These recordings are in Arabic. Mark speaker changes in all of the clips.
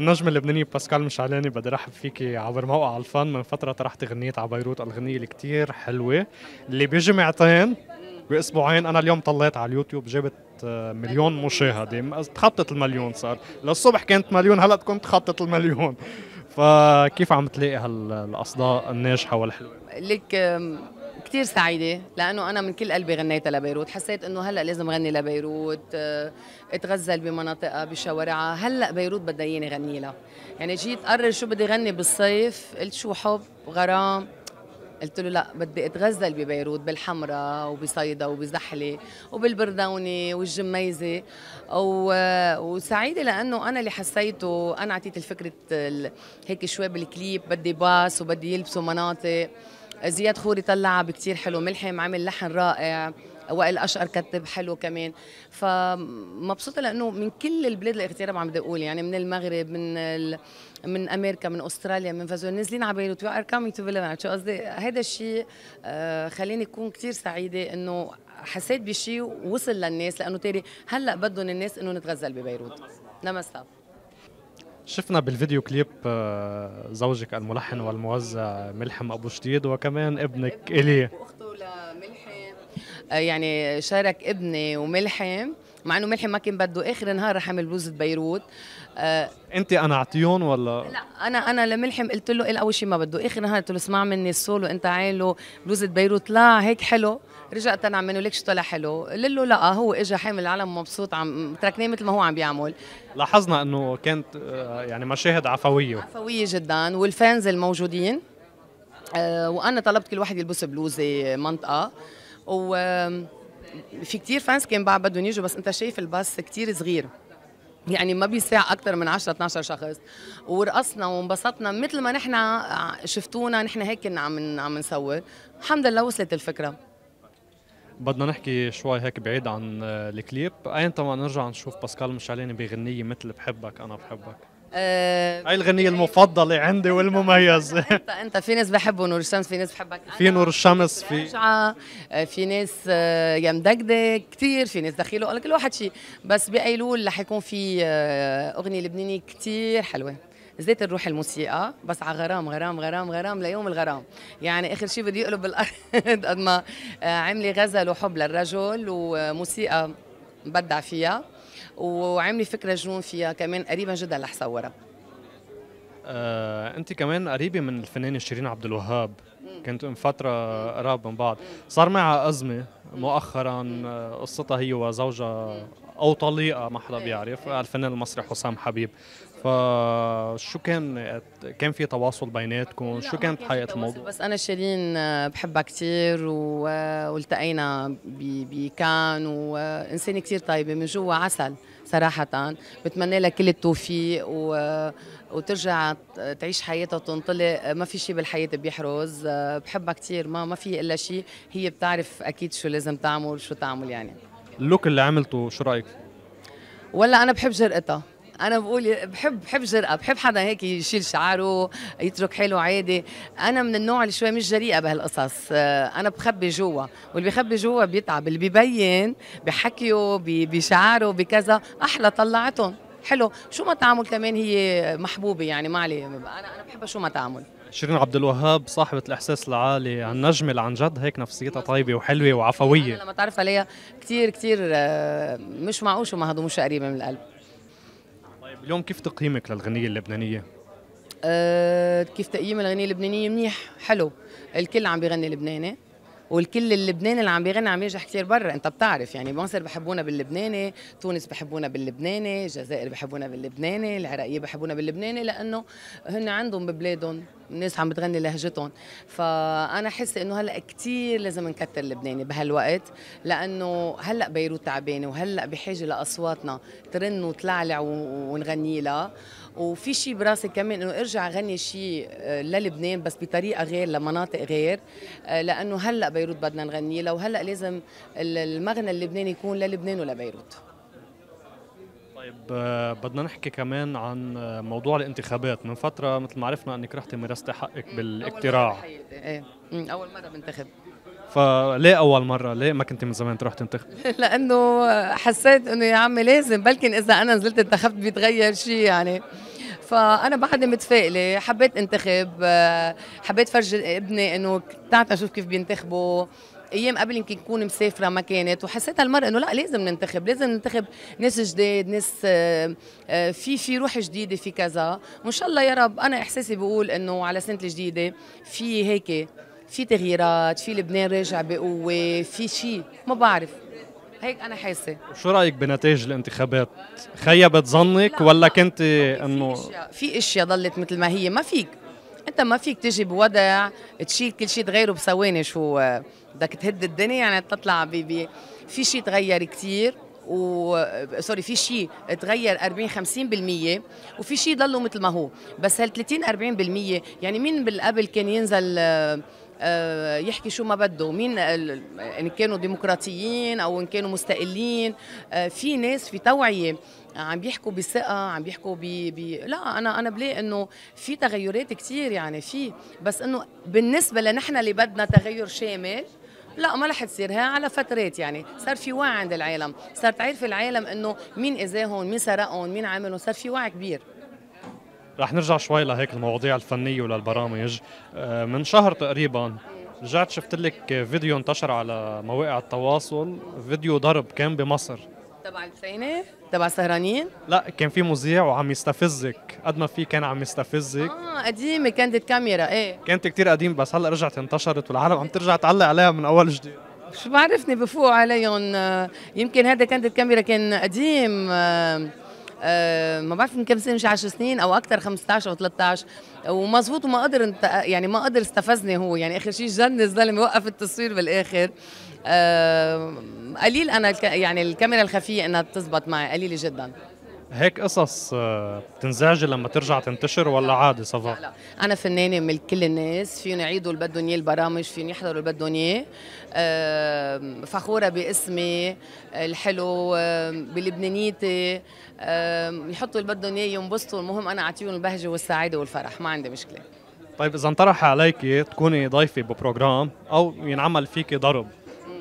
Speaker 1: النجم اللبناني باسكال مشعلاني بدي رحب فيك عبر موقع الفن من فتره طرحت غنية على بيروت الغنيه اللي كتير حلوه اللي بجمعتين باسبوعين انا اليوم طلعت على اليوتيوب جابت آه، مليون مشاهده تخطت المليون صار للصبح كانت مليون هلا تكون تخطت المليون فكيف عم تلاقي هالاصداء الناجحه والحلوه؟
Speaker 2: لك كثير سعيدة لأنه أنا من كل قلبي غنيتها لبيروت حسيت أنه هلأ لازم غني لبيروت آه، اتغزل بمناطقها بشوارعها هلأ بيروت بدها إياني غني لها يعني جيت قرر شو بدي غني بالصيف قلت شو حب غرام قلت له لا بدي اتغزل ببيروت بالحمراء وبصيدا وبزحله وبالبردوني والجميزه و... وسعيده لانه انا اللي حسيته انا اعطيت الفكره ال... هيك شوي بالكليب بدي باس وبدي يلبسوا مناطق زياد خوري طلع بكتير حلو ملحم عمل لحن رائع وائل اشقر كتب حلو كمان فمبسوطه لانه من كل البلاد الاغتراب عم بدي اقول يعني من المغرب من ال... من امريكا من استراليا من فازويلا نازلين على بيروت وي ار كامينج تو بلبنان شو قصدي هذا الشيء آه، خليني اكون كثير سعيده انه حسيت بشيء وصل للناس لانه تاري هلا بدهم الناس انه نتغزل ببيروت نمستا
Speaker 1: شفنا بالفيديو كليب آه، زوجك الملحن والموزع ملحم ابو شديد وكمان ابنك الي واخته لملحم
Speaker 2: آه، يعني شارك ابني وملحم مع انه ملحي ما كان بده اخر نهار رح اعمل بلوزه بيروت آه
Speaker 1: انت قنعتيهم ولا
Speaker 2: لا انا انا لملحم قلت له إيه اول شيء ما بده اخر نهار قلت له اسمع مني السولو انت عامله بلوزه بيروت لا هيك حلو رجع تنع منه ليك شو طلع حلو قال له لا هو اجى حامل العلم مبسوط عم تركناه مثل ما هو عم بيعمل
Speaker 1: لاحظنا انه كانت آه، يعني مشاهد عفويه
Speaker 2: عفويه جدا والفانز الموجودين آه وانا طلبت كل واحد يلبس بلوزه منطقه و في كتير فانس كان بعد بدهم يجوا بس انت شايف الباص كتير صغير يعني ما بيساع اكثر من 10 12 شخص ورقصنا وانبسطنا مثل ما نحن شفتونا نحن هيك كنا عم عم نسوي الحمد لله وصلت الفكره
Speaker 1: بدنا نحكي شوي هيك بعيد عن الكليب اين طبعا نرجع نشوف باسكال مشعلاني بغنيه مثل بحبك انا بحبك آه هاي الغنية يعني المفضلة عندي والمميزة انت
Speaker 2: انت في ناس بحبوا نور الشمس في ناس بحبك
Speaker 1: في نور الشمس في
Speaker 2: في ناس يا مدقدق كثير في ناس آه، دخيله قال كل واحد شيء بس بايلول رح يكون في آه، اغنية لبنانية كثير حلوة زيت الروح الموسيقى بس على غرام غرام غرام غرام ليوم الغرام يعني اخر شيء بده يقلب الارض قد ما آه، عملي غزل وحب للرجل وموسيقى مبدع فيها وعملي فكره جنون فيها كمان قريبا جدا رح صورها
Speaker 1: آه، انت كمان قريبه من الفنانه شيرين عبد الوهاب كنت من فتره قراب من بعض صار معها ازمه مؤخرا قصتها هي وزوجها او طليقه ما حدا إيه، بيعرف إيه. الفنان المصري حسام حبيب فشو كان كان في تواصل بيناتكم شو كانت حقيقه الموضوع
Speaker 2: بس انا شيرين آه، بحبها كثير آه، والتقينا بكان وانسانه آه، كثير طيبه من جوا عسل صراحه بتمنى لها كل التوفيق و... وترجع تعيش حياتها وتنطلق ما في شيء بالحياه بيحرز بحبها كثير ما ما في الا شيء هي بتعرف اكيد شو لازم تعمل شو تعمل يعني
Speaker 1: اللوك اللي عملته شو رايك
Speaker 2: ولا انا بحب جرأتها انا بقول بحب بحب جرأة بحب حدا هيك يشيل شعره يترك حاله عادي انا من النوع اللي شوي مش جريئه بهالقصص آه، انا بخبي جوا واللي بخبي جوا بيتعب اللي ببين بحكيه بشعره بكذا احلى طلعتهم حلو شو ما تعمل كمان هي محبوبه يعني ما علي انا انا بحبها شو ما تعمل
Speaker 1: شيرين عبد الوهاب صاحبة الإحساس العالي النجمة اللي عن جد هيك نفسيتها طيبة وحلوة وعفوية أنا لما
Speaker 2: تعرف عليها كثير كثير آه، مش معقول شو ما هضموش قريبة من القلب
Speaker 1: اليوم كيف تقييمك للغنية اللبنانية؟
Speaker 2: أه كيف تقييم الغنية اللبنانية منيح حلو الكل عم بيغني لبناني والكل اللبناني اللي عم بيغني عم ينجح كثير برا انت بتعرف يعني مصر بحبونا باللبناني تونس بحبونا باللبناني الجزائر بحبونا باللبناني العراقيه بحبونا باللبناني لانه هن عندهم ببلادهم الناس عم بتغني لهجتهم فانا حس انه هلا كثير لازم نكتر اللبناني بهالوقت لانه هلا بيروت تعبانه وهلا بحاجه لاصواتنا ترن وتلعلع ونغني لها وفي شيء براسي كمان انه ارجع غني شيء آه، للبنان بس بطريقه غير لمناطق غير آه، لانه هلا بيروت بدنا نغني لها وهلا لازم المغنى اللبناني يكون للبنان ولبيروت
Speaker 1: طيب آه، بدنا نحكي كمان عن آه، موضوع الانتخابات من فترة مثل ما عرفنا أنك رحتي مارستي حقك إيه، بالاقتراع أول
Speaker 2: مرة ايه أول مرة بنتخب
Speaker 1: فليه أول مرة؟ ليه ما كنت من زمان تروح تنتخب؟
Speaker 2: لأنه حسيت أنه يا عمي لازم بلكن إذا أنا نزلت انتخبت بيتغير شيء يعني فانا بعدني متفائله حبيت انتخب آه، حبيت فرجي ابني انه تعال اشوف كيف بينتخبوا ايام قبل يمكن تكون مسافره ما كانت وحسيت هالمره انه لا لازم ننتخب لازم ننتخب ناس جداد ناس آه، آه، في في روح جديده في كذا وان شاء الله يا رب انا احساسي بقول انه على السنه الجديده في هيك في تغييرات في لبنان راجع بقوه في شيء ما بعرف هيك انا حاسه
Speaker 1: شو رايك بنتائج الانتخابات خيبت ظنك ولا كنت انه في اشياء
Speaker 2: في اشياء ضلت مثل ما هي ما فيك انت ما فيك تجي بوضع تشيل كل شيء تغيره بثواني شو بدك تهد الدنيا يعني تطلع بيبي في شيء تغير كثير و سوري في شيء تغير 40 50% وفي شيء ضلوا مثل ما هو بس هال 30 40% يعني مين بالقبل كان ينزل آه، يحكي شو ما بده مين ان كانوا ديمقراطيين او ان كانوا مستقلين آه، في ناس في توعيه عم بيحكوا بثقه عم بيحكوا ب بي... لا انا انا بلاقي انه في تغيرات كثير يعني في بس انه بالنسبه لنحن اللي بدنا تغير شامل لا ما رح تصير هي على فترات يعني صار في وعي عند العالم صار تعرف العالم انه مين اذاهم مين سرقهم مين عملهم صار في وعي كبير
Speaker 1: رح نرجع شوي لهيك المواضيع الفنيه وللبرامج آه، من شهر تقريبا رجعت شفت لك فيديو انتشر على مواقع التواصل فيديو ضرب كان بمصر
Speaker 2: تبع الفينة تبع سهرانين
Speaker 1: لا كان في مذيع وعم يستفزك قد ما في كان عم يستفزك
Speaker 2: اه قديمه كانت الكاميرا ايه
Speaker 1: كانت كتير قديمة بس هلا رجعت انتشرت والعالم عم ترجع تعلق عليها من اول جديد
Speaker 2: شو بعرفني بفوق عليهم آه، يمكن هذا كانت الكاميرا كان قديم آه، آه، ما بعرف من كم سنه مش 10 سنين او اكثر 15 او 13 ومظبوط وما قدر انت يعني ما قدر استفزني هو يعني اخر شيء جن الزلمه وقف التصوير بالاخر آه، قليل انا يعني الكاميرا الخفيه انها تزبط معي قليله جدا
Speaker 1: هيك قصص آه، بتنزعجي لما ترجع تنتشر ولا عادي صفا؟ لا, لا
Speaker 2: انا فنانه مثل كل الناس فيهم يعيدوا اللي بدهم اياه البرامج فيهم يحضروا اللي بدهم اياه فخوره باسمي الحلو بلبنانيتي يحطوا اللي بدهم اياه ينبسطوا المهم انا اعطيهم البهجه والسعاده والفرح ما عندي مشكله
Speaker 1: طيب اذا انطرح عليك تكوني ضيفه ببروجرام او ينعمل فيكي ضرب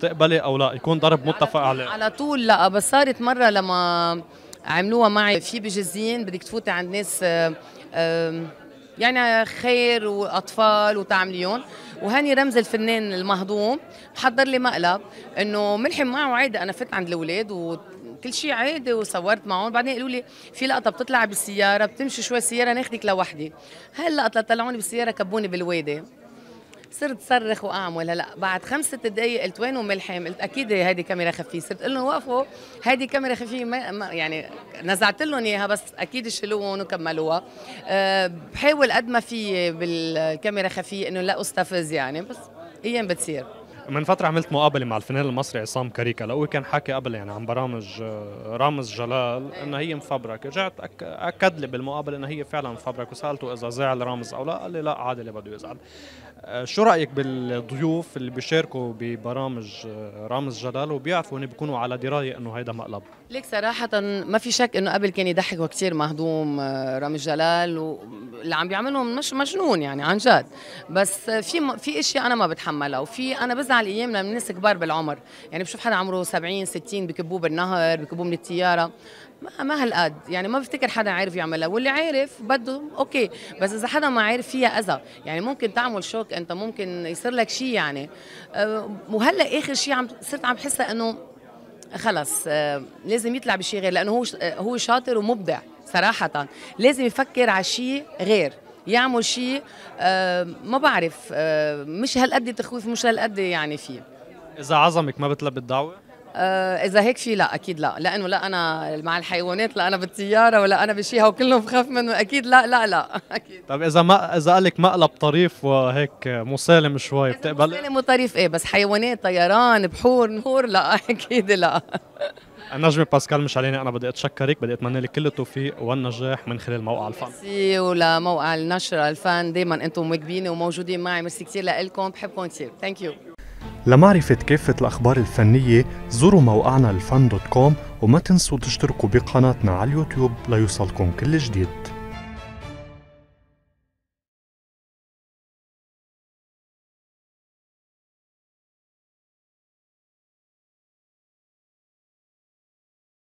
Speaker 1: تقبلي او لا يكون ضرب متفق عليه على
Speaker 2: طول لا بس صارت مره لما عملوها معي في بجزين بدك تفوتي عند ناس آه، يعني خير واطفال وتعمليون وهاني رمز الفنان المهضوم حضر لي مقلب انه ملحم معه عادي انا فت عند الاولاد و كل شيء عادي وصورت معهم بعدين قالوا لي في لقطه بتطلع بالسياره بتمشي شوي السياره ناخذك لوحدي هاللقطه طلعوني بالسياره كبوني بالوادي صرت صرخ واعمل هلا بعد خمسة دقائق قلت وين ملحم قلت اكيد هيدي كاميرا خفيه صرت قلن وقفوا هيدي كاميرا خفيه ما يعني نزعت لهم اياها بس اكيد شلوهم وكملوها أه، بحاول قد ما في بالكاميرا خفيه انه لا استفز يعني بس ايام بتصير
Speaker 1: من فترة عملت مقابلة مع الفنان المصري عصام كريكا لو كان حكي قبل يعني عن برامج أه، رامز جلال انه هي مفبركة رجعت اكد لي بالمقابلة انه هي فعلا مفبركة وسالته اذا زعل رامز او لا قال لي لا عادي اللي بده يزعل آه، شو رايك بالضيوف اللي بيشاركوا ببرامج آه، رامز جلال وبيعرفوا انه بيكونوا على درايه انه هيدا مقلب؟
Speaker 2: ليك صراحه ما في شك انه قبل كان يضحك وكثير مهضوم آه، رامز جلال واللي عم بيعملهم مش مجنون يعني عن جد بس في م... في اشياء انا ما بتحملها وفي انا بزعل ايام من الناس كبار بالعمر يعني بشوف حدا عمره 70 60 بكبوه بالنهر بكبوه من التياره ما ما هالقد يعني ما بفتكر حدا عارف يعملها واللي عارف بده اوكي بس اذا حدا ما عارف فيها اذى يعني ممكن تعمل شوك انت ممكن يصير لك شيء يعني أه، وهلا اخر شيء عم صرت عم حسها انه خلص أه، لازم يطلع بشيء غير لانه هو هو شاطر ومبدع صراحه لازم يفكر على شيء غير يعمل شيء أه، ما بعرف مش هالقد تخويف مش هالقد يعني فيه
Speaker 1: اذا عظمك ما بتلبي الدعوه
Speaker 2: آه، اذا هيك شيء لا اكيد لا لانه لا انا مع الحيوانات لا انا بالطياره ولا انا بشيها وكلهم بخاف منه اكيد لا لا لا
Speaker 1: اكيد طيب اذا ما اذا قال لك مقلب طريف وهيك مسالم شوي بتقبل مسالم
Speaker 2: وطريف ايه بس حيوانات طيران بحور نهور لا اكيد لا
Speaker 1: النجمة باسكال مش علينا أنا بدي أتشكرك بدي أتمنى لك كل التوفيق والنجاح من خلال موقع الفن
Speaker 2: ميرسي ولموقع النشر الفن دايما أنتم مواكبيني وموجودين معي ميرسي كثير لكم بحبكم كثير ثانك يو
Speaker 1: لمعرفة كافة الأخبار الفنية زوروا موقعنا الفن دوت كوم وما تنسوا تشتركوا بقناتنا على اليوتيوب ليوصلكم كل جديد